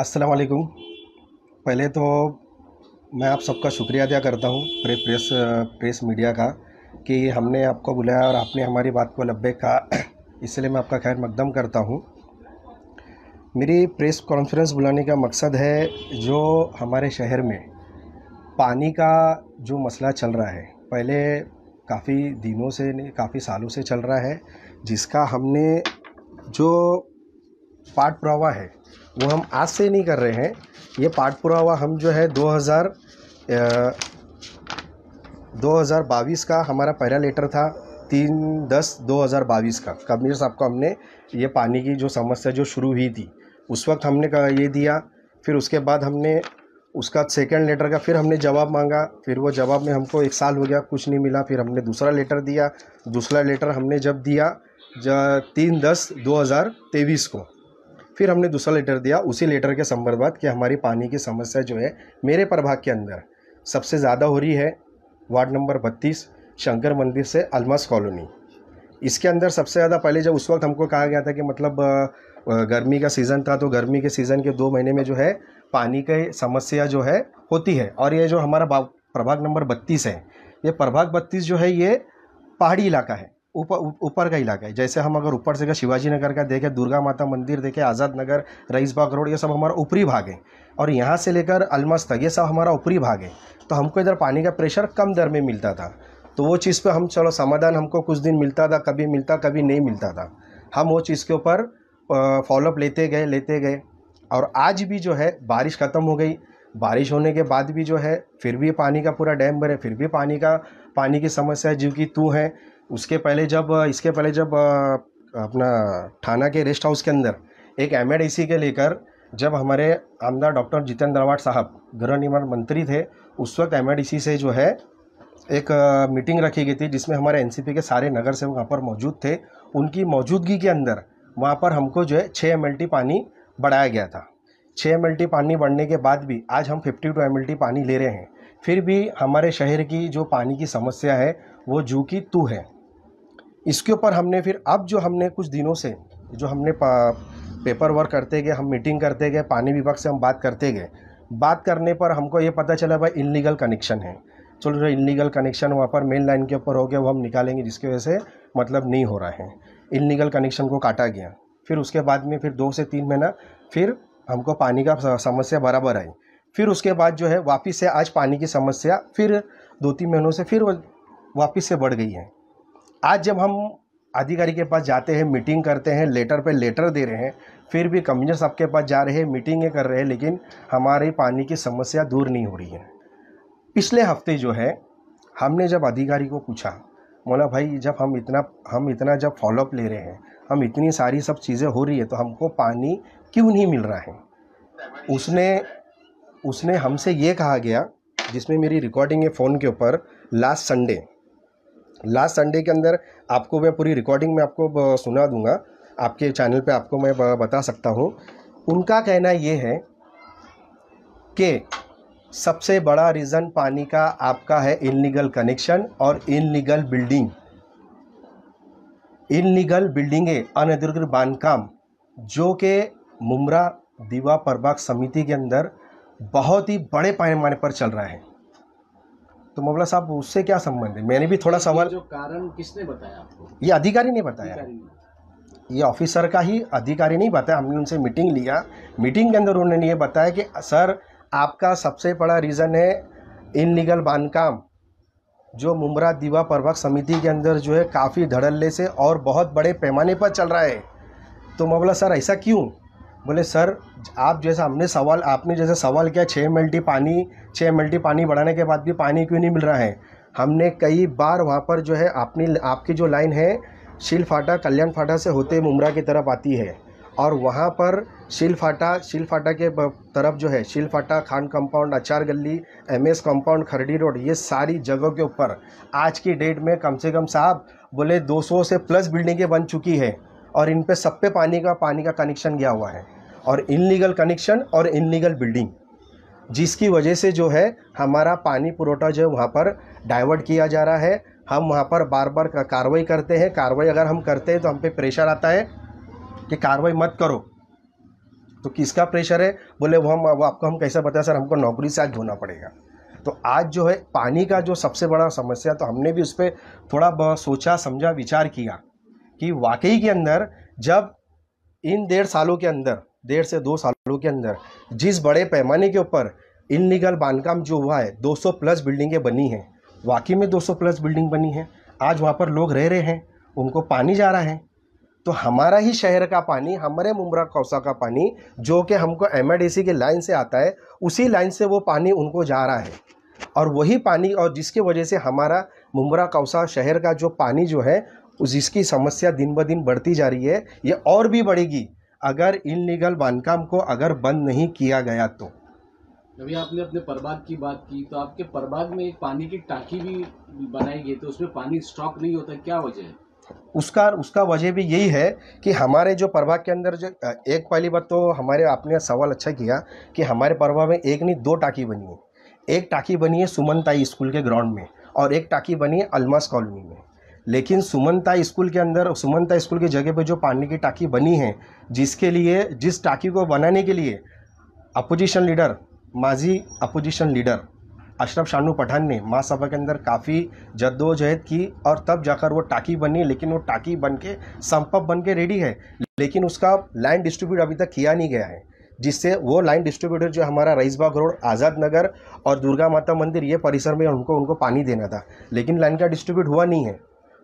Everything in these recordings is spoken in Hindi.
अस्सलाम वालेकुम पहले तो मैं आप सबका शुक्रिया अदा करता हूँ प्रे, प्रेस प्रेस मीडिया का कि हमने आपको बुलाया और आपने हमारी बात को लब्बे कहा इसलिए मैं आपका खैर मकदम करता हूँ मेरी प्रेस कॉन्फ्रेंस बुलाने का मकसद है जो हमारे शहर में पानी का जो मसला चल रहा है पहले काफ़ी दिनों से काफ़ी सालों से चल रहा है जिसका हमने जो पाठ प्रवाह है वो हम आज से नहीं कर रहे हैं ये पार्ट पूरा हुआ हम जो है 2000 2022 का हमारा पहला लेटर था तीन दस दो हज़ार बाईस का कबीर साहब को हमने ये पानी की जो समस्या जो शुरू हुई थी उस वक्त हमने ये दिया फिर उसके बाद हमने उसका सेकेंड लेटर का फिर हमने जवाब मांगा फिर वो जवाब में हमको एक साल हो गया कुछ नहीं मिला फिर हमने दूसरा लेटर दिया दूसरा लेटर हमने जब दिया तीन दस दो हज़ार तेईस को फिर हमने दूसरा लेटर दिया उसी लेटर के संबंध बाद कि हमारी पानी की समस्या जो है मेरे प्रभाग के अंदर सबसे ज़्यादा हो रही है वार्ड नंबर बत्तीस शंकर मंदिर से अलमास कॉलोनी इसके अंदर सबसे ज़्यादा पहले जब उस वक्त हमको कहा गया था कि मतलब गर्मी का सीज़न था तो गर्मी के सीज़न के दो महीने में जो है पानी की समस्या जो है होती है और ये जो हमारा प्रभाग नंबर बत्तीस है ये प्रभाग बत्तीस जो है ये पहाड़ी इलाका है ऊपर ऊपर का इलाका है जैसे हम अगर ऊपर से अगर शिवाजी नगर का देखें दुर्गा माता मंदिर देखें आज़ाद नगर रईस बाग रोड ये सब हमारा ऊपरी भाग है और यहाँ से लेकर अलमस तक ये सब हमारा ऊपरी भाग है तो हमको इधर पानी का प्रेशर कम दर में मिलता था तो वो चीज़ पर हम चलो समाधान हमको कुछ दिन मिलता था कभी मिलता कभी नहीं मिलता था हम वो चीज़ के ऊपर फॉलोअप लेते गए लेते गए और आज भी जो है बारिश ख़त्म हो गई बारिश होने के बाद भी जो है फिर भी पानी का पूरा डैम भरे फिर भी पानी का पानी की समस्या जो कि तू है उसके पहले जब इसके पहले जब अपना थाना के रेस्ट हाउस के अंदर एक एम के लेकर जब हमारे आमदार डॉक्टर जितेंद्र दरवाड़ साहब गृह निर्माण मंत्री थे उस वक्त एम से जो है एक मीटिंग रखी गई थी जिसमें हमारे एनसीपी के सारे नगर सेवक वहाँ पर मौजूद थे उनकी मौजूदगी के अंदर वहाँ पर हमको जो है छः एम पानी बढ़ाया गया था छः एम पानी बढ़ने के बाद भी आज हम फिफ्टी टू एम पानी ले रहे हैं फिर भी हमारे शहर की जो पानी की समस्या है वो जू की तू है इसके ऊपर हमने फिर अब जो हमने कुछ दिनों से जो हमने पेपर वर्क करते गए हम मीटिंग करते गए पानी विभाग से हम बात करते गए बात करने पर हमको ये पता चला भाई इनलीगल कनेक्शन है चलो जो इनलीगल कनेक्शन वहाँ पर मेन लाइन के ऊपर हो गया वो हम निकालेंगे जिसकी वजह से मतलब नहीं हो रहा है इनलीगल कनेक्शन को काटा गया फिर उसके बाद में फिर दो से तीन महीना फिर हमको पानी का समस्या बराबर आई फिर उसके बाद जो है वापस से आज पानी की समस्या फिर दो तीन महीनों से फिर वापस से बढ़ गई है आज जब हम अधिकारी के पास जाते हैं मीटिंग करते हैं लेटर पे लेटर दे रहे हैं फिर भी कमिश्नर साहब के पास जा रहे हैं मीटिंगें कर रहे हैं लेकिन हमारे पानी की समस्या दूर नहीं हो रही है पिछले हफ्ते जो है हमने जब अधिकारी को पूछा बोला भाई जब हम इतना हम इतना जब फॉलोअप ले रहे हैं हम इतनी सारी सब चीज़ें हो रही है तो हमको पानी क्यों नहीं मिल रहा है उसने उसने हमसे ये कहा गया जिसमें मेरी रिकॉर्डिंग है फ़ोन के ऊपर लास्ट संडे लास्ट संडे के अंदर आपको मैं पूरी रिकॉर्डिंग में आपको सुना दूंगा आपके चैनल पे आपको मैं बता सकता हूँ उनका कहना ये है कि सबसे बड़ा रीज़न पानी का आपका है इनलीगल कनेक्शन और इनलीगल बिल्डिंग इनलीगल बिल्डिंगे अनधिकृत बांधकाम जो कि मुमरा दीवा प्रभाग समिति के अंदर बहुत ही बड़े पैमाने पर चल रहा है तो मौला साहब उससे क्या संबंध है मैंने भी थोड़ा सवाल जो कारण किसने बताया आपको ये अधिकारी ने बताया ये ऑफिसर का ही अधिकारी नहीं बताया हमने उनसे मीटिंग लिया मीटिंग के अंदर उन्होंने ये बताया कि सर आपका सबसे बड़ा रीज़न है इनलीगल बांधकाम जो मुमरा दीवा प्रभाग समिति के अंदर जो है काफ़ी धड़ल्ले से और बहुत बड़े पैमाने पर चल रहा है तो मौला सर ऐसा क्यों बोले सर आप जैसा हमने सवाल आपने जैसे सवाल किया छः एम पानी छः एम पानी बढ़ाने के बाद भी पानी क्यों नहीं मिल रहा है हमने कई बार वहाँ पर जो है अपनी आपकी जो लाइन है शील फाटा कल्याण फाटा से होते मुमरा की तरफ आती है और वहाँ पर शील फाटा शील फाटा के तरफ जो है शील फाटा Khan compound Achar Gali M S compound Kharadi road ये सारी जगहों के ऊपर आज की डेट में कम से कम साहब बोले 200 से प्लस बिल्डिंगें बन चुकी है और इन पे सब पे पानी का पानी का कनेक्शन गया हुआ है और इनलीगल कनेक्शन और इनलीगल बिल्डिंग जिसकी वजह से जो है हमारा पानी पुरोटा जो है वहाँ पर डाइवर्ट किया जा रहा है हम वहाँ पर बार बार कार्रवाई करते हैं कार्रवाई अगर हम करते हैं तो हम पे प्रेशर आता है कि कार्रवाई मत करो तो किसका प्रेशर है बोले वो हम वो आपको हम कैसे बताएं सर हमको नौकरी से आज धोना पड़ेगा तो आज जो है पानी का जो सबसे बड़ा समस्या तो हमने भी उस पर थोड़ा बहुत सोचा समझा विचार किया कि वाकई के अंदर जब इन डेढ़ सालों के अंदर डेढ़ से दो सालों के अंदर जिस बड़े पैमाने के ऊपर इनलीगल बांधकाम जो हुआ है 200 प्लस बिल्डिंगें बनी हैं वाकई में 200 प्लस बिल्डिंग बनी है आज वहाँ पर लोग रह रहे हैं उनको पानी जा रहा है तो हमारा ही शहर का पानी हमारे मुमरा कौसा का पानी जो कि हमको एम के लाइन से आता है उसी लाइन से वो पानी उनको जा रहा है और वही पानी और जिसकी वजह से हमारा मुमरा कौसा शहर का जो पानी जो है जिसकी समस्या दिन ब दिन बढ़ती जा रही है ये और भी बढ़ेगी अगर इनलीगल बांधकाम को अगर बंद नहीं किया गया तो अभी आपने अपने परबाग की बात की तो आपके परबाग में एक पानी की टाकी भी बनाई गई तो उसमें पानी स्टॉक नहीं होता क्या वजह है उसका उसका वजह भी यही है कि हमारे जो प्रभाग के अंदर जो एक पहली बात तो हमारे आपने सवाल अच्छा किया कि हमारे प्रभाग में एक नहीं दो टाकी बनी है एक टाकी बनी है सुमनताई स्कूल के ग्राउंड में और एक टाकी बनी है अलमास कॉलोनी में लेकिन सुमनता स्कूल के अंदर सुमनता स्कूल की जगह पर जो पानी की टाकी बनी है जिसके लिए जिस टाकी को बनाने के लिए अपोजिशन लीडर माजी अपोजिशन लीडर अशरफ शानू पठान ने महासभा के अंदर काफ़ी जद्दोजहद की और तब जाकर वो टाकी बनी लेकिन वो टाकी बन के संपप बन के रेडी है लेकिन उसका लैंड डिस्ट्रीब्यूट अभी तक किया नहीं गया है जिससे वो लाइन डिस्ट्रीब्यूटर जो हमारा रईसबाग रोड आज़ाद नगर और दुर्गा माता मंदिर ये परिसर में उनको उनको पानी देना था लेकिन लाइन का डिस्ट्रीब्यूट हुआ नहीं है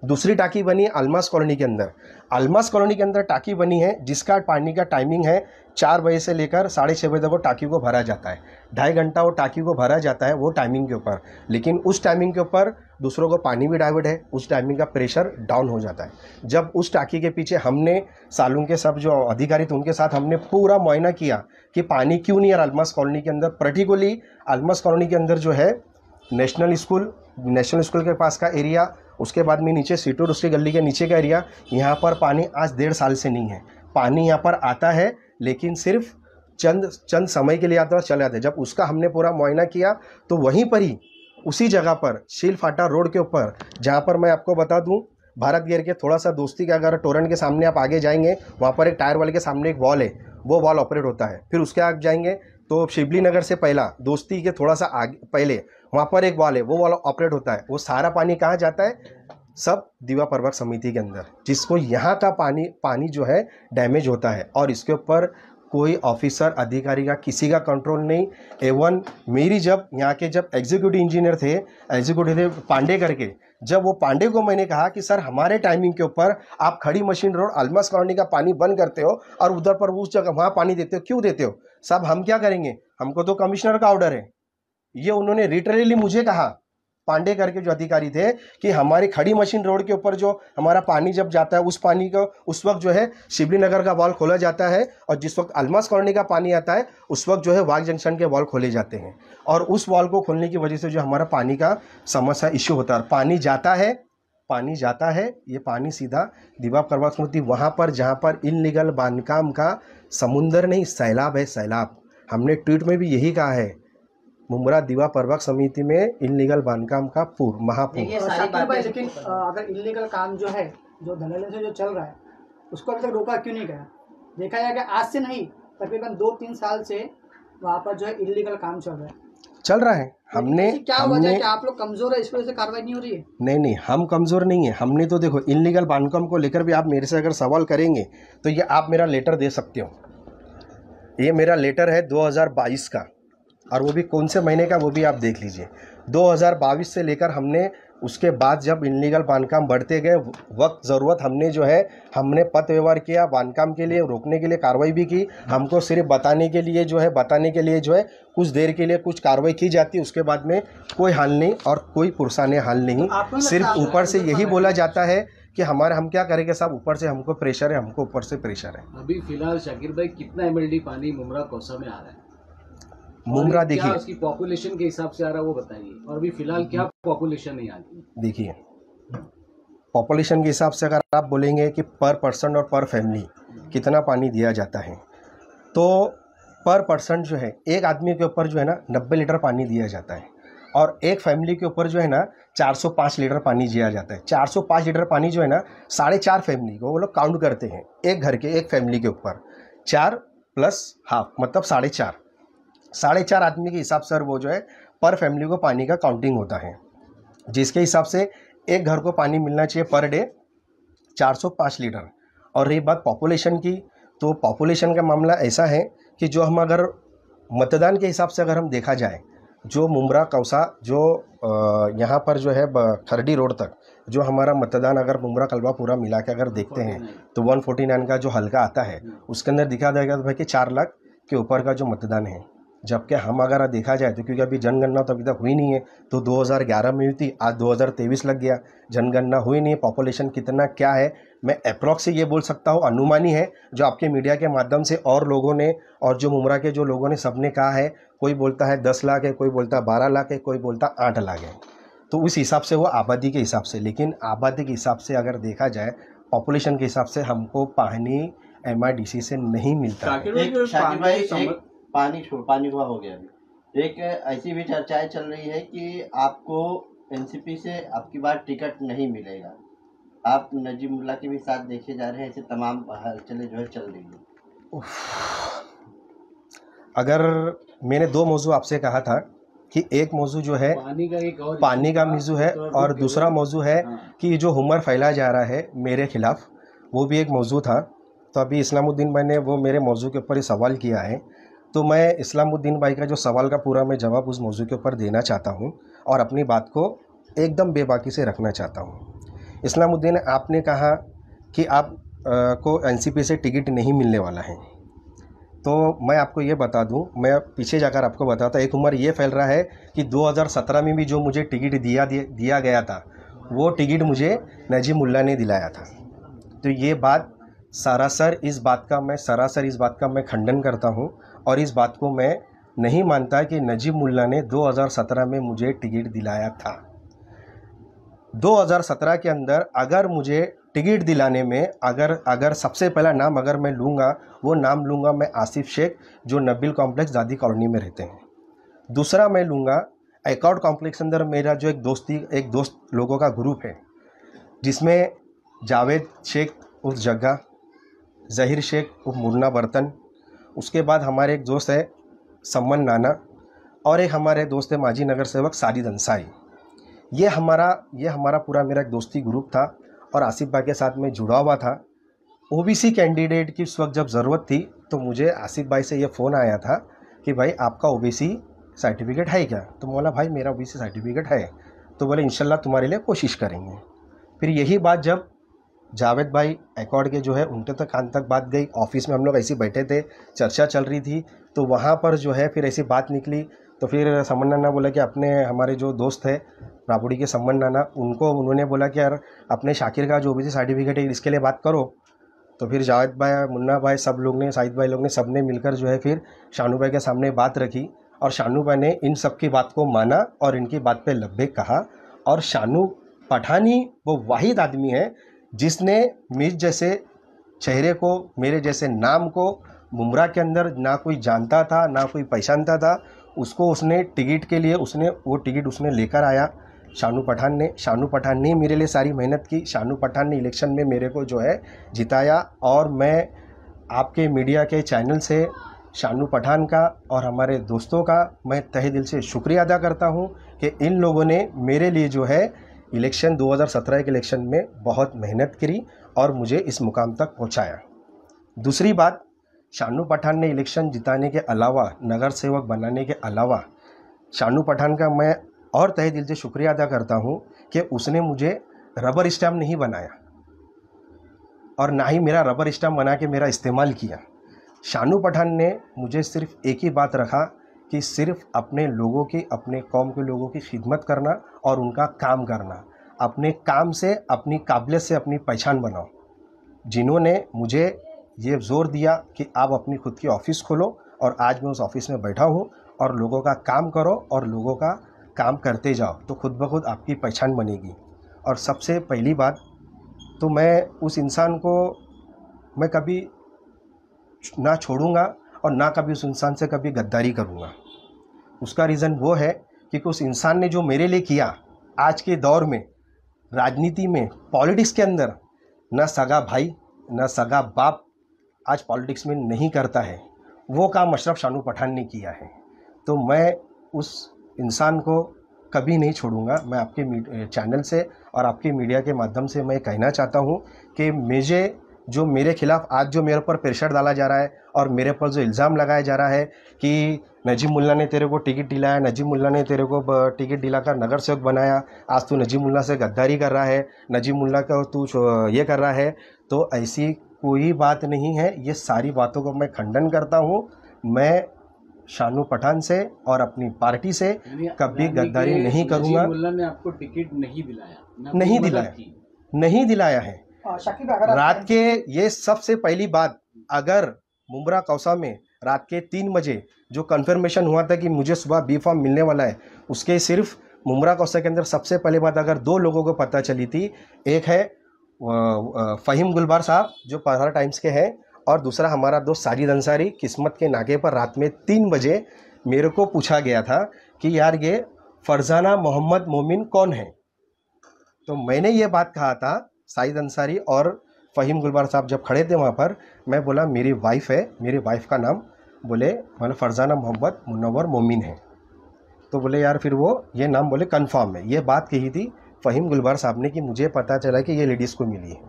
दूसरी टाकी बनी है अलमास कॉलोनी के अंदर अलमास कॉलोनी के अंदर टाकी बनी है जिसका पानी का टाइमिंग है चार बजे से लेकर साढ़े छः बजे तक वो टाकी को भरा जाता है ढाई घंटा वो टाकी को भरा जाता है वो टाइमिंग के ऊपर लेकिन उस टाइमिंग के ऊपर दूसरों को पानी भी डाइवर्ट है उस टाइमिंग का प्रेशर डाउन हो जाता है जब उस टाकी के पीछे हमने सालों के सब जो अधिकारी थे उनके साथ हमने पूरा मुआयना किया कि पानी क्यों नहीं है अलमास कॉलोनी के अंदर पर्टिकुलरली अलमास कॉलोनी के अंदर जो है नेशनल स्कूल नेशनल स्कूल के पास का एरिया उसके बाद में नीचे सीटूर उसकी गली के नीचे का एरिया यहाँ पर पानी आज डेढ़ साल से नहीं है पानी यहाँ पर आता है लेकिन सिर्फ चंद चंद समय के लिए आता और चले है जब उसका हमने पूरा मुआयना किया तो वहीं पर ही उसी जगह पर शील फाटा रोड के ऊपर जहाँ पर मैं आपको बता दूँ भारत गेयर के थोड़ा सा दोस्ती के अगर टोरेंट के सामने आप आगे जाएंगे वहाँ पर एक टायर वाले के सामने एक वॉल है वो वॉल ऑपरेट होता है फिर उसके आगे जाएंगे तो शिवली नगर से पहला दोस्ती के थोड़ा सा आगे पहले वहाँ पर एक वाल है वो वाला ऑपरेट होता है वो सारा पानी कहाँ जाता है सब दीवा पर्वक समिति के अंदर जिसको यहाँ का पानी पानी जो है डैमेज होता है और इसके ऊपर कोई ऑफिसर अधिकारी का किसी का कंट्रोल नहीं एवन मेरी जब यहाँ के जब एग्जीक्यूटिव इंजीनियर थे एग्जीक्यूटिव पांडे करके जब वो पांडे को मैंने कहा कि सर हमारे टाइमिंग के ऊपर आप खड़ी मशीन रोड अलमस कॉलोनी का पानी बंद करते हो और उधर पर उस जगह वहाँ पानी देते हो क्यों देते हो साहब हम क्या करेंगे हमको तो कमिश्नर का ऑर्डर है ये उन्होंने रिटरली मुझे कहा पांडे करके जो अधिकारी थे कि हमारी खड़ी मशीन रोड के ऊपर जो हमारा पानी जब जाता है उस पानी को उस वक्त जो है शिवली नगर का वॉल खोला जाता है और जिस वक्त अलमास कॉलोनी का पानी आता है उस वक्त जो है वाघ जंक्शन के वॉल खोले जाते हैं और उस वॉल को खोलने की वजह से जो हमारा पानी का समस्या इश्यू होता है पानी जाता है पानी जाता है ये पानी सीधा दिबा करवा स्मृति वहाँ पर जहाँ पर इनलीगल बांधकाम का समुंदर नहीं सैलाब है सैलाब हमने ट्वीट में भी यही कहा है मुमरा दीवा प्रभाग समिति में इनलीगल बांधकाम का पूर्व महापूर्व लेकिन अगर इनलीगल काम जो है जो धनले से जो चल रहा है उसको अभी तक रोका क्यों नहीं गया देखा जाएगा आज से नहीं तकरीबन दो तीन साल से वहाँ पर जो है इलीगल काम चल रहा है चल रहा है तो हमने क्या हमने क्या आप लोग कमजोर है इस वजह से कार्रवाई नहीं हो रही है नहीं नहीं हम कमजोर नहीं है हमने तो देखो इनलीगल बानकॉम को लेकर भी आप मेरे से अगर सवाल करेंगे तो ये आप मेरा लेटर दे सकते हो ये मेरा लेटर है 2022 का और वो भी कौन से महीने का वो भी आप देख लीजिए 2022 से लेकर हमने उसके बाद जब इनलीगल बांधकाम बढ़ते गए वक्त ज़रूरत हमने जो है हमने पथ व्यवहार किया बांधकाम के लिए रोकने के लिए कार्रवाई भी की हमको सिर्फ बताने के लिए जो है बताने के लिए जो है कुछ देर के लिए कुछ कार्रवाई की जाती उसके बाद में कोई हाल नहीं और कोई पुरसाने हाल नहीं तो सिर्फ ऊपर से यही बोला जाता है कि हमारे हम क्या करेंगे साहब ऊपर से हमको प्रेशर है हमको ऊपर से प्रेशर है अभी फिलहाल शाकिर भाई कितना एम पानी मुमरा कौसा में आ रहा है मुमरा देखिए उसकी पॉपुलेशन के हिसाब से आ रहा है वो बताइए और अभी फिलहाल क्या पॉपुलेशन है यहाँ देखिए पॉपुलेशन के हिसाब से अगर आप बोलेंगे कि पर पर्सन और पर फैमिली कितना पानी दिया जाता है तो पर पर्सन जो है एक आदमी के ऊपर जो है ना नब्बे लीटर पानी दिया जाता है और एक फैमिली के ऊपर जो है ना 405 लीटर पानी दिया जाता है 405 लीटर पानी जो है ना साढ़े चार फैमिली को वो लोग काउंट करते हैं एक घर के एक फैमिली के ऊपर चार प्लस हाफ मतलब साढ़े चार साढ़े चार आदमी के हिसाब से वो जो है पर फैमिली को पानी का काउंटिंग होता है जिसके हिसाब से एक घर को पानी मिलना चाहिए पर डे चार सौ पाँच लीटर और रही बात पॉपुलेशन की तो पॉपुलेशन का मामला ऐसा है कि जो हम अगर मतदान के हिसाब से अगर हम देखा जाए जो मुमरा कौसा जो यहाँ पर जो है खरडी रोड तक जो हमारा मतदान अगर मुमरा कलवा पूरा मिला के अगर देखते हैं तो 149 का जो हल्का आता है उसके अंदर दिखा जाएगा तो भाई कि चार लाख के ऊपर का जो मतदान है जबकि हम अगर देखा जाए तो क्योंकि अभी जनगणना तो अभी तक हुई नहीं है तो 2011 में हुई थी आज 2023 लग गया जनगणना हुई नहीं है पॉपुलेशन कितना क्या है मैं अप्रॉक्स से ये बोल सकता हूँ अनुमानी है जो आपके मीडिया के माध्यम से और लोगों ने और जो मुमरा के जो लोगों ने सबने कहा है कोई बोलता है दस लाख है कोई बोलता है बारह लाख है कोई बोलता है आठ लाख है तो उस हिसाब से वो आबादी के हिसाब से लेकिन आबादी के हिसाब से अगर देखा जाए पॉपुलेशन के हिसाब से हमको पानी एम से नहीं मिलता पानी छोड़ पानी हुआ हो गया अभी एक ऐसी भी चर्चाएं चल रही है कि आपको एनसीपी से आपकी बार टिकट नहीं मिलेगा आप नजीमुल्ला के भी साथ देखे जा रहे हैं ऐसे तमाम हलचलें जो है चल रही हैं अगर मैंने दो मौजू आपसे कहा था कि एक मौजू जो है पानी का एक और पानी का मौजू है तो और दूसरा मौजू है हाँ। कि जो हुमर फैला जा रहा है मेरे खिलाफ वो भी एक मौजू था तो अभी इस्लामुद्दीन भाई ने वो मेरे मौजू के ऊपर ही सवाल किया है तो मैं इस्लामुद्दीन भाई का जो सवाल का पूरा मैं जवाब उस मौजू के ऊपर देना चाहता हूँ और अपनी बात को एकदम बेबाकी से रखना चाहता हूँ इस्लामुद्दीन आपने कहा कि आप आ, को एन से टिकट नहीं मिलने वाला है तो मैं आपको ये बता दूं मैं पीछे जाकर आपको बताता एक उम्र ये फैल रहा है कि 2017 में भी जो मुझे टिकट दिया दिया गया था वो टिकट मुझे नजीमुल्ला ने दिलाया था तो ये बात सरासर इस बात का मैं सरासर इस बात का मैं खंडन करता हूँ और इस बात को मैं नहीं मानता कि नजीब मुल्ला ने 2017 में मुझे टिकट दिलाया था 2017 के अंदर अगर मुझे टिकट दिलाने में अगर अगर सबसे पहला नाम अगर मैं लूँगा वो नाम लूँगा मैं आसिफ शेख जो नबील कॉम्प्लेक्स दादी कॉलोनी में रहते हैं दूसरा मैं लूँगा एकॉर्ड कॉम्प्लेक्स अंदर मेरा जो एक दोस्ती एक दोस्त लोगों का ग्रुप है जिसमें जावेद शेख उर्फ जग्गा जहिर शेख उर्फ मुन्ना बर्तन उसके बाद हमारे एक दोस्त है सम्मन नाना और एक हमारे दोस्त है माजी नगर सेवक साजिद अंसारी ये हमारा ये हमारा पूरा मेरा एक दोस्ती ग्रुप था और आसिफ भाई के साथ में जुड़ा हुआ था ओबीसी कैंडिडेट की उस वक्त जब ज़रूरत थी तो मुझे आसिफ भाई से ये फ़ोन आया था कि भाई आपका ओबीसी सर्टिफिकेट है क्या तो बोला भाई मेरा ओबीसी सर्टिफिकेट है तो बोले इनशाला तुम्हारे लिए कोशिश करेंगे फिर यही बात जब जावेद भाई एकॉर्ड के जो है उनके तक कान तक बात गई ऑफिस में हम लोग ऐसे बैठे थे चर्चा चल रही थी तो वहाँ पर जो है फिर ऐसी बात निकली तो फिर समन नाना बोला कि अपने हमारे जो दोस्त है रापुड़ी के समन नाना उनको उन्होंने बोला कि यार अपने शाकिर का जो भी सर्टिफिकेट है इसके लिए बात करो तो फिर जावेद भाई मुन्ना भाई सब लोग ने साहिद भाई लोग ने सब ने मिलकर जो है फिर शानू भाई के सामने बात रखी और शानू भाई ने इन सब की बात को माना और इनकी बात पे लब्बे कहा और शानू पठानी वो वाहिद आदमी है जिसने मेरे जैसे चेहरे को मेरे जैसे नाम को मुमरा के अंदर ना कोई जानता था ना कोई पहचानता था उसको उसने टिकट के लिए उसने वो टिकट उसने लेकर आया शानू पठान ने शानू पठान ने मेरे लिए सारी मेहनत की शानू पठान ने इलेक्शन में मेरे को जो है जिताया और मैं आपके मीडिया के चैनल से शानू पठान का और हमारे दोस्तों का मैं तहे दिल से शुक्रिया अदा करता हूँ कि इन लोगों ने मेरे लिए जो है इलेक्शन 2017 के इलेक्शन में बहुत मेहनत करी और मुझे इस मुकाम तक पहुंचाया दूसरी बात शानू पठान ने इलेक्शन जिताने के अलावा नगर सेवक बनाने के अलावा शानू पठान का मैं और तहे दिल से शुक्रिया अदा करता हूँ कि उसने मुझे रबर स्टैम्प नहीं बनाया और ना ही मेरा रबर स्टैम्प बना के मेरा इस्तेमाल किया शानू पठान ने मुझे सिर्फ एक ही बात रखा कि सिर्फ अपने लोगों की अपने कौम के लोगों की खिदमत करना और उनका काम करना अपने काम से अपनी काबिलियत से अपनी पहचान बनाओ जिन्होंने मुझे ये जोर दिया कि आप अपनी खुद की ऑफ़िस खोलो और आज मैं उस ऑफ़िस में बैठा हूँ और लोगों का काम करो और लोगों का काम करते जाओ तो खुद ब खुद आपकी पहचान बनेगी और सबसे पहली बात तो मैं उस इंसान को मैं कभी ना छोड़ूंगा और ना कभी उस इंसान से कभी गद्दारी करूँगा उसका रीज़न वो है कि उस इंसान ने जो मेरे लिए किया आज के दौर में राजनीति में पॉलिटिक्स के अंदर न सगा भाई न सगा बाप आज पॉलिटिक्स में नहीं करता है वो काम अशरफ शानू पठान ने किया है तो मैं उस इंसान को कभी नहीं छोड़ूंगा मैं आपके चैनल से और आपके मीडिया के माध्यम से मैं कहना चाहता हूँ कि मुझे जो मेरे खिलाफ आज जो मेरे ऊपर प्रेशर डाला जा रहा है और मेरे ऊपर जो इल्ज़ाम लगाया जा रहा है कि नजीम मुल्ला ने तेरे को टिकट दिलाया नजीम मुल्ला ने तेरे को टिकट दिलाकर नगर सेवक बनाया आज तू नजीम मुल्ला से गद्दारी कर रहा है नजीम मुल्ला का तू ये कर रहा है तो ऐसी कोई बात नहीं है ये सारी बातों को मैं खंडन करता हूँ मैं शानू पठान से और अपनी पार्टी से कभी गद्दारी नहीं करूँगा मुल्ला ने आपको टिकट नहीं दिलाया नहीं दिलाया नहीं दिलाया है हाँ, अगर रात के ये सबसे पहली बात अगर मुमरा कौसा में रात के तीन बजे जो कंफर्मेशन हुआ था कि मुझे सुबह बी फॉर्म मिलने वाला है उसके सिर्फ मुमरा कौसा के अंदर सबसे पहले बात अगर दो लोगों को पता चली थी एक है फ़हीम गुलबार साहब जो पहाड़ टाइम्स के हैं और दूसरा हमारा दोस्त साजिद अंसारी किस्मत के नाके पर रात में तीन बजे मेरे को पूछा गया था कि यार ये फरजाना मोहम्मद मोमिन कौन है तो मैंने ये बात कहा था साइद अंसारी और फ़हीम गुलबार साहब जब खड़े थे वहाँ पर मैं बोला मेरी वाइफ़ है मेरी वाइफ़ का नाम बोले मतलब फ़रजाना मोहम्मद मुनवर मोमिन है तो बोले यार फिर वो ये नाम बोले कन्फर्म है ये बात कही थी फ़हीम गुलबार साहब ने कि मुझे पता चला कि ये लेडीज़ को मिली है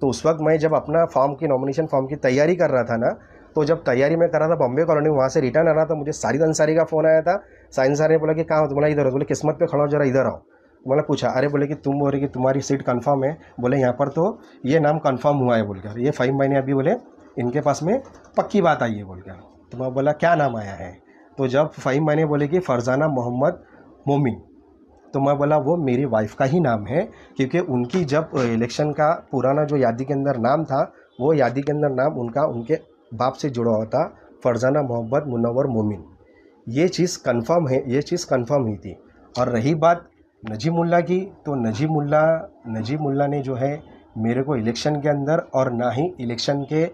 तो उस वक्त मैं जब अपना फॉर्म की नॉमिनेशन फॉर्म की तैयारी कर रहा था ना तो जब तैयारी में कर रहा था बॉम्बे कॉलोनी वहाँ से रिटर्न आ रहा था मुझे सारिद अंसारी का फ़ोन आया था साइंसारी ने बोला कि कहाँ तो बोला इधर हो तो बोले किस्मत पे खड़ा हो जरा इधर आओ बोला पूछा अरे बोले कि तुम बोले कि तुम्हारी सीट कंफर्म है बोले यहाँ पर तो ये नाम कंफर्म हुआ है बोलकर ये फाइव महीने अभी बोले इनके पास में पक्की बात आई है बोलकर तो मैं बोला क्या नाम आया है तो जब फाइव महीने बोले कि फरजाना मोहम्मद मोमिन तो मैं बोला वो मेरी वाइफ का ही नाम है क्योंकि उनकी जब इलेक्शन का पुराना जो यादी के अंदर नाम था वो यादी के अंदर नाम उनका उनके बाप से जुड़ा हुआ था फरजाना मोहम्मद मुनवर मोमिन ये चीज़ कंफर्म है ये चीज़ कंफर्म ही थी और रही बात नजीमुल्ला की तो नजीमुल्ला नजीमुल्ला ने जो है मेरे को इलेक्शन के अंदर और ना ही इलेक्शन के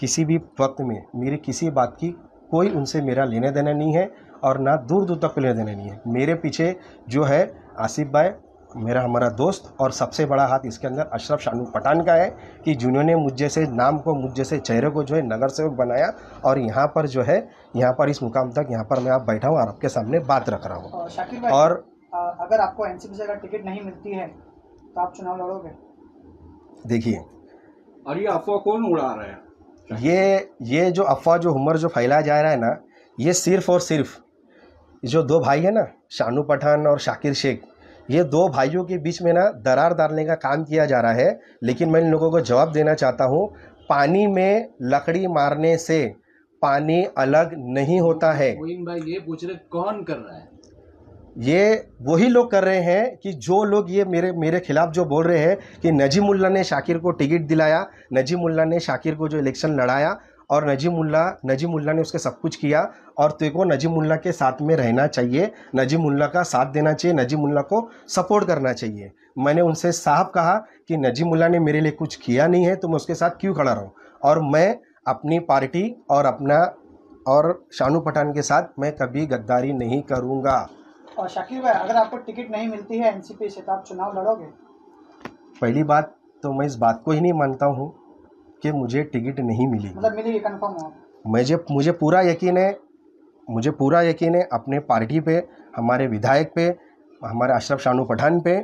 किसी भी वक्त में मेरी किसी बात की कोई उनसे मेरा लेने देना नहीं है और ना दूर दूर तक लेने देना नहीं है मेरे पीछे जो है आसिफ भाई मेरा हमारा दोस्त और सबसे बड़ा हाथ इसके अंदर अशरफ शानू पठान का है कि जिन्होंने मुझ जैसे नाम को मुझ जैसे चेहरे को जो है नगर सेवक बनाया और यहाँ पर जो है यहाँ पर इस मुकाम तक यहाँ पर मैं आप बैठा हूँ और आपके सामने बात रख रहा हूँ और अगर आपको एन सी अगर टिकट नहीं मिलती है तो आप चुनाव लड़ोगे देखिए और ये अफवाह कौन उड़ा रहा है ये ये जो अफवाह जो हमर जो फैलाया जा रहा है ना ये सिर्फ और सिर्फ जो दो भाई है ना शानू पठान और शाकिर शेख ये दो भाइयों के बीच में ना दरार डालने का काम किया जा रहा है लेकिन मैं इन लोगों को जवाब देना चाहता हूँ पानी में लकड़ी मारने से पानी अलग नहीं होता है भाई ये पूछ रहे कौन कर रहा है ये वही लोग कर रहे हैं कि जो लोग ये मेरे मेरे खिलाफ जो बोल रहे हैं कि नजीमुल्ला ने शाकिर को टिकट दिलाया नजीमुल्ला ने शाकिर को जो इलेक्शन लड़ाया और नजीमुल्ला नजीमुल्ला ने उसके सब कुछ किया और तेरे तो को नजीमुल्ला के साथ में रहना चाहिए नजीमुल्ला का साथ देना चाहिए नजीमुल्ला को सपोर्ट करना चाहिए मैंने उनसे साफ कहा कि नजीमुल्ला ने मेरे लिए कुछ किया नहीं है तो मैं उसके साथ क्यों खड़ा रहूँ और मैं अपनी पार्टी और अपना और शानू पठान के साथ मैं कभी गद्दारी नहीं करूँगा और शाकिर भाई अगर आपको टिकट नहीं मिलती है एनसीपी से तो आप चुनाव लड़ोगे पहली बात तो मैं इस बात को ही नहीं मानता हूँ कि मुझे टिकट नहीं मिली मतलब मिलेगी कन्फर्म हो मुझे मुझे पूरा यकीन है मुझे पूरा यकीन है अपने पार्टी पे हमारे विधायक पे हमारे अशरफ शानू पठान पे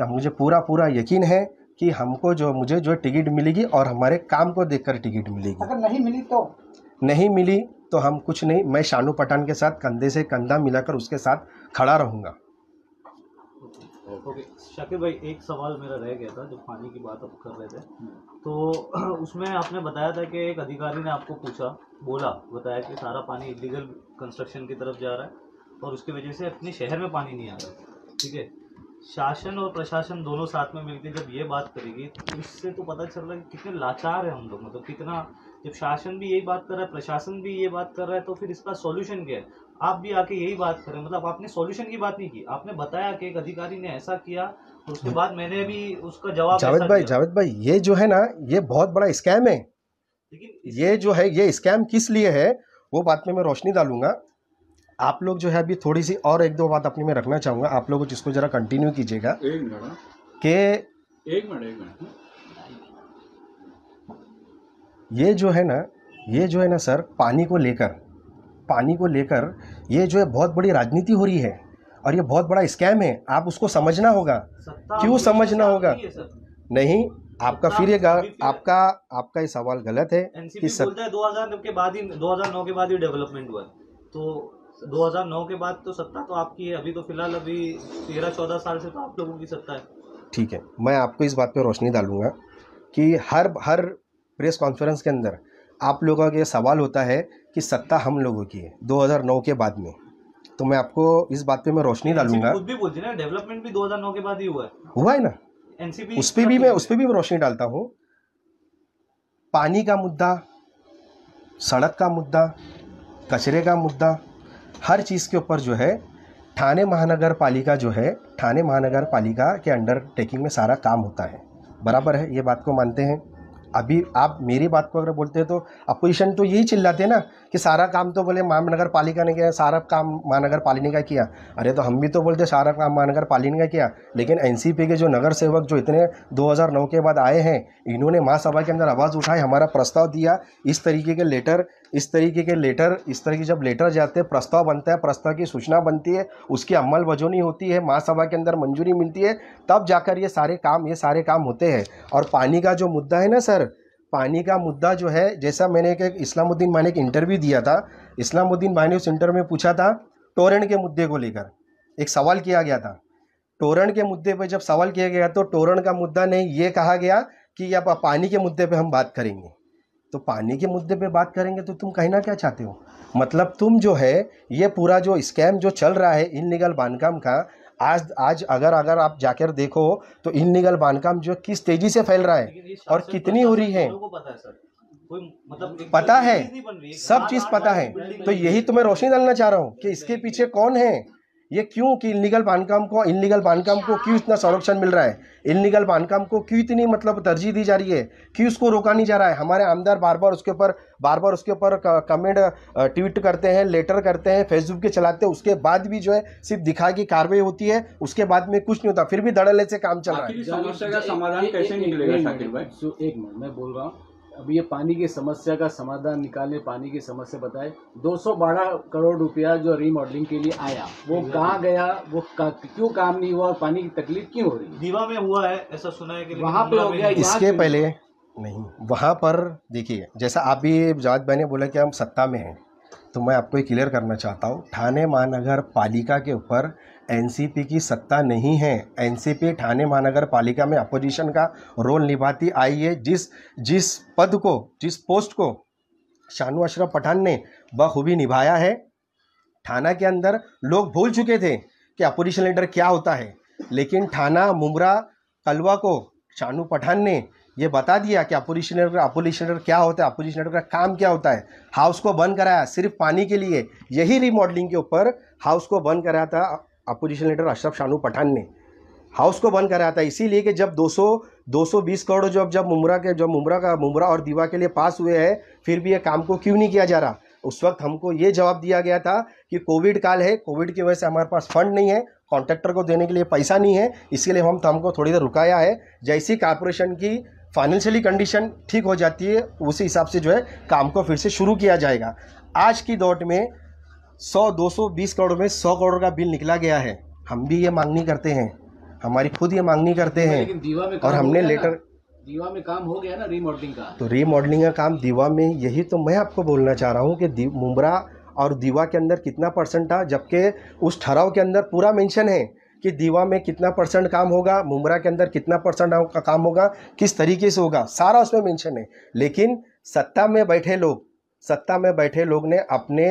या मुझे पूरा पूरा यकीन है कि हमको जो मुझे जो टिकट मिलेगी और हमारे काम को देखकर टिकट मिलेगी अगर नहीं मिली तो नहीं मिली तो हम कुछ नहीं मैं शानू पठान के साथ कंधे से कंधा मिलाकर उसके साथ खड़ा रहूँगा ओके शाकिब भाई एक सवाल मेरा रह गया था जब पानी की बात आप कर रहे थे तो उसमें आपने बताया था कि एक अधिकारी ने आपको पूछा बोला बताया कि सारा पानी इलीगल कंस्ट्रक्शन की तरफ जा रहा है और उसकी वजह से अपने शहर में पानी नहीं आ रहा ठीक है शासन और प्रशासन दोनों साथ में मिलकर जब ये बात करेगी तो इससे तो पता चल रहा है कि कितने लाचार है हम लोग मतलब कितना जब शासन भी यही बात कर रहा है प्रशासन भी ये बात कर रहा है तो फिर इसका सॉल्यूशन क्या है आप भी आके यही बात करें मतलब आपने सॉल्यूशन की बात नहीं की आपने बताया कि एक अधिकारी ने ऐसा किया तो उसके हम्म। बाद मैंने भी उसका जवाब जावेद भाई जावेद भाई ये जो है ना ये बहुत बड़ा स्कैम है लेकिन ये जो है ये स्कैम किस लिए है वो बात में मैं रोशनी डालूंगा आप लोग जो है अभी थोड़ी सी और एक दो बात अपनी में रखना चाहूंगा आप लोग जिसको जरा कंटिन्यू कीजिएगा के हाँ। एक मिनट एक मिनट हाँ। ये जो है ना ये जो है ना सर पानी को लेकर पानी को लेकर ये जो है बहुत बड़ी राजनीति हो रही है और ये बहुत बड़ा स्कैम है आप उसको समझना होगा क्यों समझना होगा नहीं आपका फिर ये आपका आपका ये सवाल गलत है कि सब बोलता है हजार के बाद ही 2009 के बाद ही डेवलपमेंट हुआ तो 2009 के बाद तो सत्ता तो आपकी है अभी तो फिलहाल अभी तेरह चौदह साल से तो आप लोगों की सत्ता है ठीक है मैं आपको इस बात पे रोशनी डालूंगा कि हर हर प्रेस कॉन्फ्रेंस के अंदर आप लोगों का ये सवाल होता है कि सत्ता हम लोगों की है 2009 के बाद में तो मैं आपको इस बात पे मैं रोशनी डालूंगा खुद भी दो ना डेवलपमेंट भी 2009 के बाद ही हुआ है हुआ है ना एनसीपी उस पर तो- भी मैं उस पर भी रोशनी डालता हूँ पानी का मुद्दा सड़क का मुद्दा कचरे का मुद्दा हर चीज़ के ऊपर जो है ठाणे महानगर पालिका जो है ठाणे महानगर पालिका के अंडरटेकिंग में सारा काम होता है बराबर है ये बात को मानते हैं अभी आप मेरी बात को अगर बोलते हैं तो अपोजिशन तो यही चिल्लाते हैं ना कि सारा काम तो बोले महानगर पालिका ने किया सारा काम महानगर पालिका का किया अरे तो हम भी तो बोलते सारा काम महानगर पालिका का किया लेकिन एन के जो नगर सेवक जो इतने 2009 के बाद आए हैं इन्होंने महासभा के अंदर आवाज़ उठाई हमारा प्रस्ताव दिया इस तरीके के लेटर इस तरीके के लेटर इस तरह की जब लेटर जाते हैं प्रस्ताव बनता है प्रस्ताव की सूचना बनती है उसकी अमल वजूनी होती है महासभा के अंदर मंजूरी मिलती है तब जाकर ये सारे काम ये सारे काम होते हैं और पानी का जो मुद्दा है ना सर पानी का मुद्दा जो है जैसा मैंने एक इस्लामुद्दीन भाई ने एक इंटरव्यू दिया था इस्लामुद्दीन भाई ने उस इंटरव्यू में पूछा था टोरेंट के मुद्दे को लेकर एक सवाल किया गया था टोरेंट के मुद्दे पर जब सवाल किया गया तो टोरेंट का मुद्दा नहीं ये कहा गया कि अब पानी के मुद्दे पर हम बात करेंगे तो पानी के मुद्दे पे बात करेंगे तो तुम कहना क्या चाहते हो मतलब तुम जो है ये पूरा जो स्कैम जो चल रहा है इनलीगल बांधकाम का आज आज अगर अगर आप जाकर देखो तो इनलीगल बांधकाम जो किस तेजी से फैल रहा है और कितनी हो रही है मतलब पता है मतलब तो सब हाँ, चीज़ हाँ, पता हाँ, है तो यही तो मैं रोशनी डालना चाह रहा हूँ कि इसके पीछे कौन है ये क्यों कि इनलीगल बानकाम को इनलीगल बानकाम को क्यों इतना संरक्षण मिल रहा है इनलीगल बानकाम को क्यों इतनी मतलब तरजीह दी जा रही है क्यों उसको रोका नहीं जा रहा है हमारे आमदार बार बार उसके ऊपर बार बार उसके ऊपर कमेंट ट्वीट करते हैं लेटर करते हैं फेसबुक के चलाते हैं उसके बाद भी जो है सिर्फ दिखा की कार्रवाई होती है उसके बाद में कुछ नहीं होता फिर भी धड़ल्ले से काम चल रहा है समस्या का समाधान कैसे निकलेगा एक मिनट मैं बोल रहा हूँ अब ये पानी की समस्या का समाधान निकाले पानी की समस्या बताए दो करोड़ रुपया जो रीमॉडलिंग के लिए आया वो कहाँ गया वो का, क्यों काम नहीं हुआ और पानी की तकलीफ क्यों हो रही है दीवा में हुआ है ऐसा सुना है कि वहाँ पे हो गया इसके पहले नहीं वहाँ पर देखिए जैसा आप भी जात भाई बोला कि हम सत्ता में हैं तो मैं आपको ये क्लियर करना चाहता हूँ ठाणे महानगर पालिका के ऊपर एनसीपी की सत्ता नहीं है एनसीपी ठाणे महानगर पालिका में अपोजिशन का रोल निभाती आई है जिस जिस पद को जिस पोस्ट को शानू अशरफ पठान ने बखूबी निभाया है थाना के अंदर लोग भूल चुके थे कि अपोजिशन लीडर क्या होता है लेकिन थाना मुमरा कलवा को शानू पठान ने ये बता दिया कि अपोजिशन का अपोजिशन लीडर क्या होता है अपोजिशन लीडर का काम क्या होता है हाउस को बंद कराया सिर्फ पानी के लिए यही रिमॉडलिंग के ऊपर हाउस को बंद कराया था अपोजिशन लीडर अशरफ शानू पठान ने हाउस को बंद कराया था इसीलिए कि जब 200 220 करोड़ जो जब मुमरा के जब मुमरा का मुमरा और दीवा के लिए पास हुए हैं फिर भी ये काम को क्यों नहीं किया जा रहा उस वक्त हमको ये जवाब दिया गया था कि कोविड काल है कोविड की वजह से हमारे पास फंड नहीं है कॉन्ट्रैक्टर को देने के लिए पैसा नहीं है इसके लिए हम हमको थोड़ी देर रुकाया है जैसी कॉरपोरेशन की फाइनेंशियली कंडीशन ठीक हो जाती है उसी हिसाब से जो है काम को फिर से शुरू किया जाएगा आज की दौट में 100 220 करोड़ में 100 करोड़ का बिल निकला गया है हम भी ये मांगनी करते हैं हमारी खुद ये मांग नहीं करते हैं और हमने लेटर दीवा में काम हो गया ना रीमॉडलिंग का तो रीमॉडलिंग का काम दीवा में यही तो मैं आपको बोलना चाह रहा हूँ कि मुमरा और दीवा के अंदर कितना परसेंट था जबकि उस ठहराव के अंदर पूरा मेंशन है कि दीवा में कितना परसेंट काम होगा मुमरा के अंदर कितना परसेंट का काम होगा किस तरीके से होगा सारा उसमें मेंशन है लेकिन सत्ता में बैठे लोग सत्ता में बैठे लोग ने अपने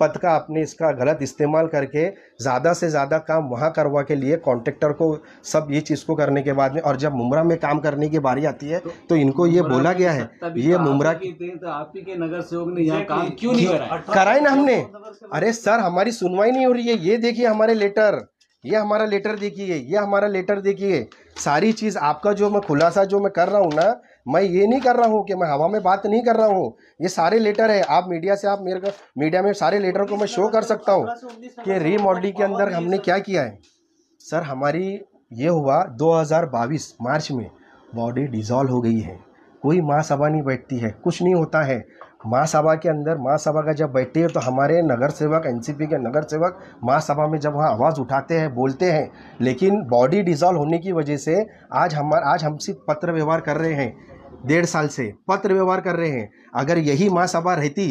पद का अपने इसका गलत इस्तेमाल करके ज़्यादा से ज़्यादा काम वहाँ करवा के लिए कॉन्ट्रेक्टर को सब ये चीज़ को करने के बाद में और जब मुमरा में काम करने की बारी आती है तो, तो इनको ये बोला गया है ये मुमरा की तो, तो के नगर सेवक ने यहाँ काम क्यों नहीं कराए ना हमने अरे सर हमारी सुनवाई नहीं हो रही है ये देखिए हमारे लेटर ये हमारा लेटर देखिए ये हमारा लेटर देखिए सारी चीज़ आपका जो मैं खुलासा जो मैं कर रहा हूँ ना मैं ये नहीं कर रहा हूँ कि मैं हवा में बात नहीं कर रहा हूँ ये सारे लेटर है आप मीडिया से आप मेरे को मीडिया में सारे लेटर को मैं शो कर सकता हूँ कि रीमॉडलिंग के अंदर हमने क्या किया है सर हमारी ये हुआ दो मार्च में बॉडी डिज़ोल्व हो गई है कोई महासभा नहीं बैठती है कुछ नहीं होता है महासभा के अंदर महासभा का जब बैठते हैं तो हमारे नगर सेवक एनसीपी के नगर सेवक महासभा में जब वहाँ आवाज़ उठाते हैं बोलते हैं लेकिन बॉडी डिजॉल्व होने की वजह से आज हमारा आज हम सिर्फ पत्र व्यवहार कर रहे हैं डेढ़ साल से पत्र व्यवहार कर रहे हैं अगर यही महासभा रहती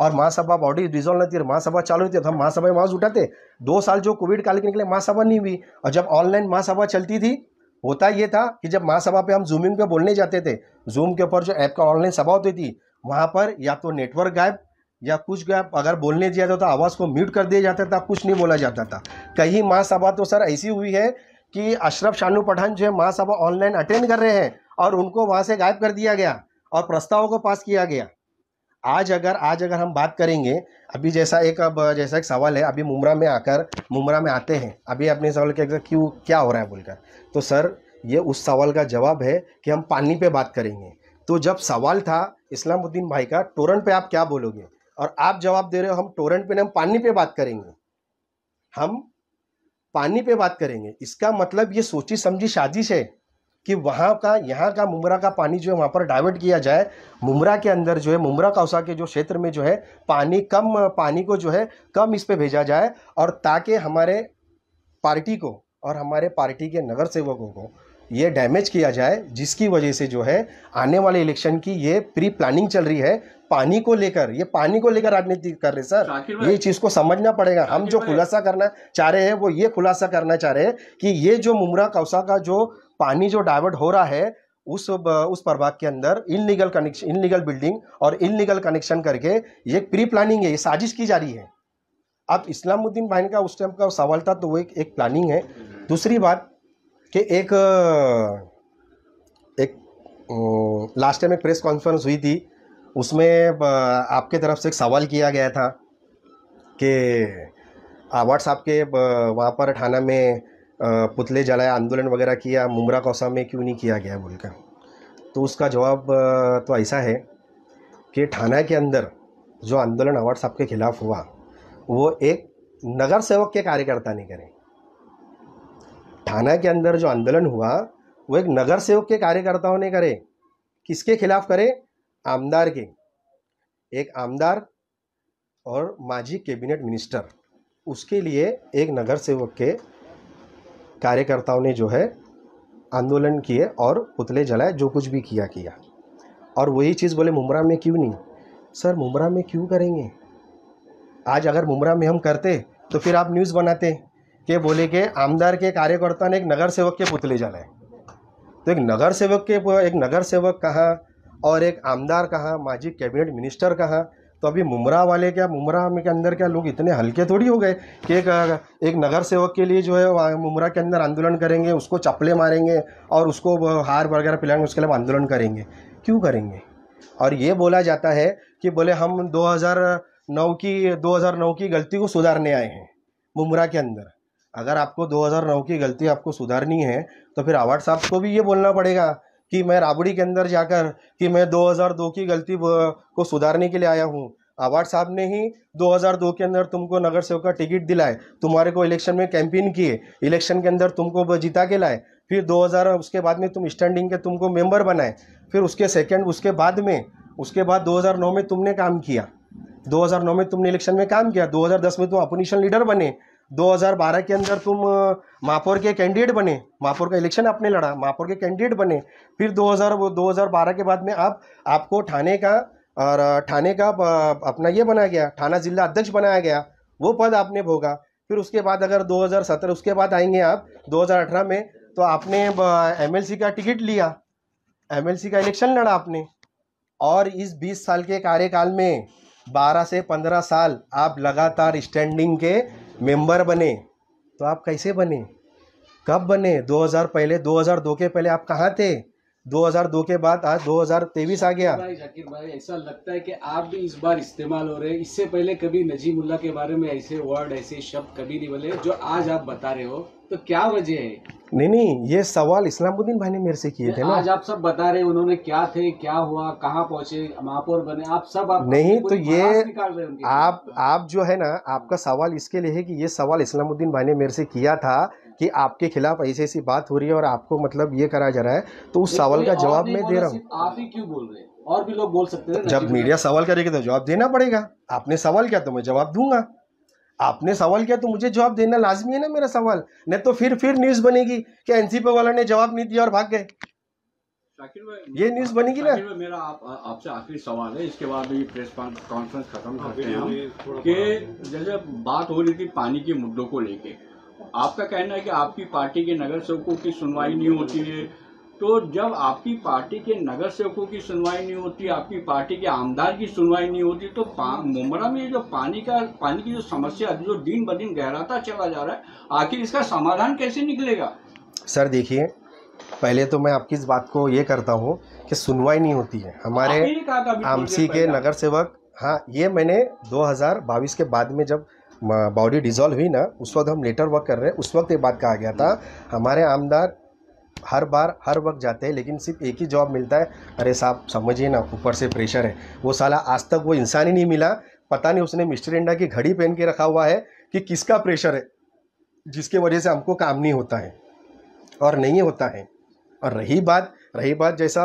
और महासभा बॉडी डिजोल्व नहीं महासभा चालू होती तो हम महासभा में आवाज़ उठाते दो साल जो कोविड काल के निकले महासभा नहीं हुई और जब ऑनलाइन महासभा चलती थी होता ये था कि जब महासभा पे हम जूमिंग पे बोलने जाते थे जूम के ऊपर जो ऐप का ऑनलाइन सभा होती थी वहाँ पर या तो नेटवर्क गायब या कुछ गायब अगर बोलने दिया जाता तो आवाज़ को म्यूट कर दिया जाता था कुछ नहीं बोला जाता था कहीं महासभा तो सर ऐसी हुई है कि अशरफ शानू पठान जो है महासभा ऑनलाइन अटेंड कर रहे हैं और उनको वहाँ से गायब कर दिया गया और प्रस्तावों को पास किया गया आज अगर आज अगर हम बात करेंगे अभी जैसा एक अब जैसा एक सवाल है अभी मुमरा में आकर मुमरा में आते हैं अभी अपने सवाल के क्यों क्या हो रहा है बोलकर तो सर ये उस सवाल का जवाब है कि हम पानी पे बात करेंगे तो जब सवाल था इस्लामुद्दीन भाई का टोरेंट पे आप क्या बोलोगे और आप जवाब दे रहे हो हम टोरेंट पे नहीं हम पानी पे बात करेंगे हम पानी पे बात करेंगे इसका मतलब ये सोची समझी साजिश है कि वहाँ का यहाँ का मुमरा का पानी जो है वहाँ पर डाइवर्ट किया जाए मुमरा के अंदर जो है मुमरा कौसा के जो क्षेत्र में जो है पानी कम पानी को जो है कम इस पर भेजा जाए और ताकि हमारे पार्टी को और हमारे पार्टी के नगर सेवकों को ये डैमेज किया जाए जिसकी वजह से जो है आने वाले इलेक्शन की ये प्री प्लानिंग चल रही है पानी को लेकर ये पानी को लेकर राजनीति कर रहे सर ये चीज को समझना पड़ेगा हम जो खुलासा करना चाह रहे हैं वो ये खुलासा करना चाह रहे हैं कि ये जो मुमरा कौसा का जो पानी जो डाइवर्ट हो रहा है उस उस प्रभाग के अंदर इनलीगल कनेक्शन इनलीगल बिल्डिंग और इनलीगल कनेक्शन करके ये प्री प्लानिंग है ये साजिश की जा रही है अब इस्लामुद्दीन भाई का उस टाइम का सवाल था तो वो एक, एक प्लानिंग है दूसरी बात कि एक एक लास्ट टाइम एक प्रेस कॉन्फ्रेंस हुई थी उसमें आपके तरफ से एक सवाल किया गया था कि आवाड साहब के वहाँ पर थाना में पुतले जलाया आंदोलन वगैरह किया मुमरा कौसा में क्यों नहीं किया गया बोलकर तो उसका जवाब तो ऐसा है कि थाना के अंदर जो आंदोलन आवाड साहब के खिलाफ हुआ वो एक नगर सेवक के कार्यकर्ता ने करें थाना के अंदर जो आंदोलन हुआ वो एक नगर सेवक के कार्यकर्ताओं ने करे किसके खिलाफ करे आमदार के एक आमदार और माजी कैबिनेट मिनिस्टर उसके लिए एक नगर सेवक के कार्यकर्ताओं ने जो है आंदोलन किए और पुतले जलाए जो कुछ भी किया किया और वही चीज़ बोले मुमरा में क्यों नहीं सर मुमरा में क्यों करेंगे आज अगर मुमरा में हम करते तो फिर आप न्यूज़ बनाते बोले कि आमदार के कार्यकर्ता ने एक नगर सेवक के पुतले जलाए तो एक नगर सेवक के एक नगर सेवक कहाँ और एक आमदार कहाँ माजी कैबिनेट मिनिस्टर कहाँ तो अभी मुमरा वाले क्या मुमरा में के अंदर क्या लोग इतने हल्के थोड़ी हो गए कि एक एक नगर सेवक के लिए जो है मुमरा के अंदर आंदोलन करेंगे उसको चपले मारेंगे और उसको हार वगैरह पिलाएंगे उसके लिए आंदोलन करेंगे क्यों करेंगे और ये बोला जाता है कि बोले हम 2009 की 2009 की गलती को सुधारने आए हैं मुमरा के अंदर अगर आपको 2009 की गलती आपको सुधारनी है तो फिर आवाड साहब को भी ये बोलना पड़ेगा कि मैं राबड़ी के अंदर जाकर कि मैं 2002 की गलती को सुधारने के लिए आया हूँ आवाड साहब ने ही 2002 के अंदर तुमको नगर सेवक का टिकट दिलाए तुम्हारे को इलेक्शन में कैंपेन किए इलेक्शन के अंदर तुमको जिता के लाए फिर 2000 उसके बाद में तुम स्टैंडिंग के तुमको मेंबर बनाए फिर उसके सेकंड उसके बाद में उसके बाद 2009 में तुमने काम किया 2009 में तुमने इलेक्शन में काम किया 2010 में तुम अपोजिशन लीडर बने 2012 के अंदर तुम मापौर के कैंडिडेट बने मापौर का इलेक्शन आपने लड़ा महापौर के कैंडिडेट बने फिर 2000 2012 के बाद में आप आपको ठाणे का और ठाणे का अपना ये बनाया गया थाना जिला अध्यक्ष बनाया गया वो पद आपने भोगा फिर उसके बाद अगर 2017 उसके बाद आएंगे आप 2018 में तो आपने एम का टिकट लिया एम का इलेक्शन लड़ा आपने और इस बीस साल के कार्यकाल में बारह से पंद्रह साल आप लगातार स्टैंडिंग के मेंबर बने तो आप कैसे बने कब बने 2000 पहले 2002 के पहले आप कहाँ थे 2002 के बाद आज 2023 आ गया भाई जाकिर भाई ऐसा लगता है कि आप भी इस बार इस्तेमाल हो रहे हैं इससे पहले कभी नजीमुल्ला के बारे में ऐसे वर्ड ऐसे शब्द कभी नहीं बोले जो आज आप बता रहे हो तो क्या वजह है नहीं नहीं ये सवाल इस्लामुद्दीन भाई ने मेरे से किए थे ना आज आप सब बता रहे उन्होंने क्या थे क्या हुआ कहाँ पहुंचे महापौर बने आप सब आप नहीं तो ये आप आप जो है ना आपका सवाल इसके लिए है कि ये सवाल इस्लामुद्दीन भाई ने मेरे से किया था कि आपके खिलाफ ऐसी ऐसी बात हो रही है और आपको मतलब ये करा जा रहा है तो उस सवाल का जवाब मैं दे रहा हूँ आप ही क्यों बोल रहे हैं और भी लोग बोल सकते हैं जब मीडिया सवाल करेगी तो जवाब देना पड़ेगा आपने सवाल किया तो मैं जवाब दूंगा आपने सवाल किया तो मुझे जवाब देना लाजमी है ना मेरा सवाल नहीं तो फिर फिर न्यूज़ बनेगी कि एनसीपी वाला ने जवाब नहीं दिया और भाग गए ये न्यूज बनेगी ना मेरा आप आपसे आखिरी सवाल है इसके बाद भी प्रेस कॉन्फ्रेंस खत्म करते हैं कि जैसे बात हो रही थी पानी के मुद्दों को लेके आपका कहना है कि आपकी पार्टी के नगर सेवकों की सुनवाई नहीं होती है तो जब आपकी पार्टी के नगर सेवकों की सुनवाई नहीं होती आपकी पार्टी के आमदार की सुनवाई नहीं होती तो मुमरा में जो पानी का पानी की जो समस्या जो दिन ब दिन गहराता चला जा रहा है आखिर इसका समाधान कैसे निकलेगा सर देखिए पहले तो मैं आपकी इस बात को ये करता हूँ कि सुनवाई नहीं होती है हमारे आमसी के नगर सेवक हाँ ये मैंने दो के बाद में जब बॉडी डिज़ोल्व हुई ना उस वक्त हम लेटर वर्क कर रहे हैं उस वक्त ये बात कहा गया था हमारे आमदार हर बार हर वक्त जाते हैं लेकिन सिर्फ एक ही जॉब मिलता है अरे साहब समझिए ना ऊपर से प्रेशर है वो साला आज तक वो इंसान ही नहीं मिला पता नहीं उसने मिस्टर इंडा की घड़ी पहन के रखा हुआ है कि किसका प्रेशर है जिसके वजह से हमको काम नहीं होता है और नहीं होता है और रही बात रही बात जैसा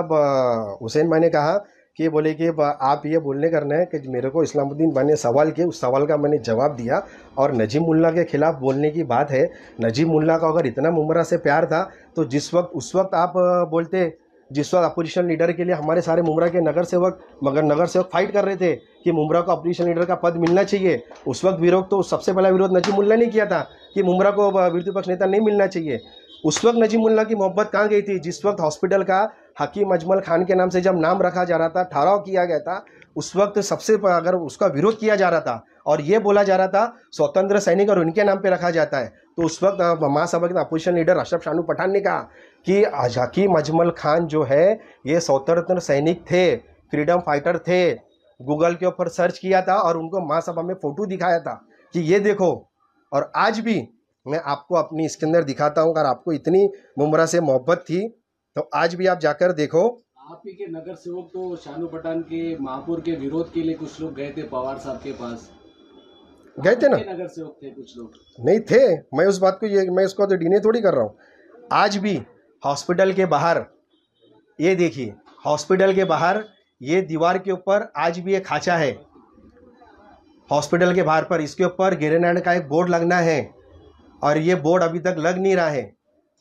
हुसैन मैंने कहा कि बोले कि आप ये बोलने करना है कि मेरे को इस्लामुद्दीन भाई ने सवाल किया उस सवाल का मैंने जवाब दिया और नजीम मुल्ला के ख़िलाफ़ बोलने की बात है नजीम मुल्ला का अगर इतना मुमरा से प्यार था तो जिस वक्त उस वक्त आप बोलते जिस वक्त अपोजिशन लीडर के लिए हमारे सारे मुमरा के नगर सेवक मगर नगर सेवक फाइट कर रहे थे कि मुमरा को अपोजिशन लीडर का पद मिलना चाहिए उस वक्त विरोध तो सबसे पहला विरोध नजीम मुल्ला ने किया था कि मुमरा को विरोधी पक्ष नेता नहीं मिलना चाहिए उस वक्त नजीम उल्ला की मोहब्बत कहाँ गई थी जिस वक्त हॉस्पिटल का हकीम अजमल खान के नाम से जब नाम रखा जा रहा था ठहराव किया गया था उस वक्त सबसे अगर उसका विरोध किया जा रहा था और ये बोला जा रहा था स्वतंत्र सैनिक और उनके नाम पे रखा जाता है तो उस वक्त महासभा के अपोजिशन लीडर अशरफ शानू पठान ने कहा कि हकीम अजमल खान जो है ये स्वतंत्र सैनिक थे फ्रीडम फाइटर थे गूगल के ऊपर सर्च किया था और उनको महासभा में फ़ोटो दिखाया था कि ये देखो और आज भी मैं आपको अपनी इसके अंदर दिखाता हूँ अगर आपको इतनी मुमरा से मोहब्बत थी तो आज भी आप जाकर देखो आप ही के नगर सेवक तो शानू पठान के महापौर के विरोध के लिए कुछ लोग गए थे पवार साहब के पास गए थे ना नगर सेवक थे कुछ लोग नहीं थे मैं उस बात को ये मैं इसको तो डिने थोड़ी कर रहा हूँ आज भी हॉस्पिटल के बाहर ये देखिए हॉस्पिटल के बाहर ये दीवार के ऊपर आज भी ये खाचा है हॉस्पिटल के बाहर पर इसके ऊपर ग्रेनाइड का एक बोर्ड लगना है और ये बोर्ड अभी तक लग नहीं रहा है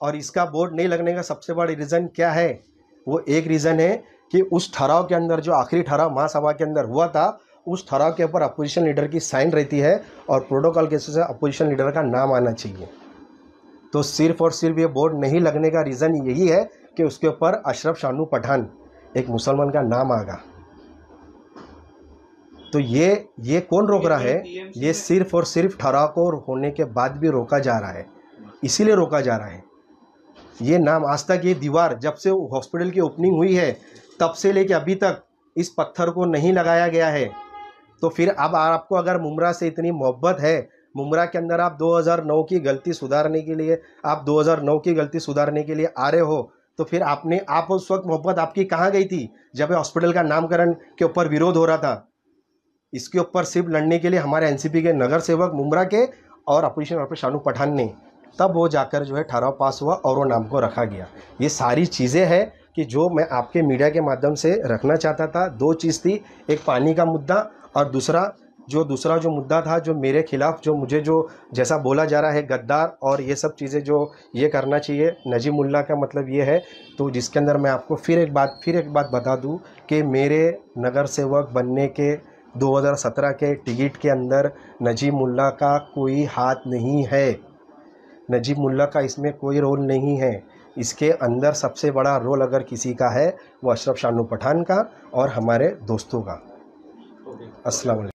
और इसका बोर्ड नहीं लगने का सबसे बड़ा रीज़न क्या है वो एक रीज़न है कि उस ठहराव के अंदर जो आखिरी ठहराव महासभा के अंदर हुआ था उस ठहराव के ऊपर अपोजिशन लीडर की साइन रहती है और प्रोटोकॉल के से अपोजिशन लीडर का नाम आना चाहिए तो सिर्फ और सिर्फ ये बोर्ड नहीं लगने का रीज़न यही है कि उसके ऊपर अशरफ शानू पठान एक मुसलमान का नाम आगा तो ये ये कौन रोक रहा है ये तो सिर्फ और सिर्फ ठहराव को होने के बाद भी रोका जा रहा है इसीलिए रोका जा रहा है ये नाम आज तक ये दीवार जब से हॉस्पिटल की ओपनिंग हुई है तब से लेके अभी तक इस पत्थर को नहीं लगाया गया है तो फिर अब आपको अगर मुमरा से इतनी मोहब्बत है मुमरा के अंदर आप 2009 की गलती सुधारने के लिए आप 2009 की गलती सुधारने के लिए आ रहे हो तो फिर आपने आप उस वक्त मोहब्बत आपकी कहाँ गई थी जब हॉस्पिटल का नामकरण के ऊपर विरोध हो रहा था इसके ऊपर सिर्फ लड़ने के लिए हमारे एनसीपी के नगर सेवक मुमरा के और अपोजिशन और शानू पठान ने तब वो जाकर जो है ठहराव पास हुआ और वो नाम को रखा गया ये सारी चीज़ें हैं कि जो मैं आपके मीडिया के माध्यम से रखना चाहता था दो चीज़ थी एक पानी का मुद्दा और दूसरा जो दूसरा जो मुद्दा था जो मेरे खिलाफ जो मुझे जो जैसा बोला जा रहा है गद्दार और ये सब चीज़ें जो ये करना चाहिए नजीमुल्ला का मतलब ये है तो जिसके अंदर मैं आपको फिर एक बात फिर एक बात बता दूँ कि मेरे नगर सेवक बनने के 2017 के टिकट के अंदर नजीमुल्ला का कोई हाथ नहीं है नजीब मुल्ला का इसमें कोई रोल नहीं है इसके अंदर सबसे बड़ा रोल अगर किसी का है वो अशरफ शानू पठान का और हमारे दोस्तों का असल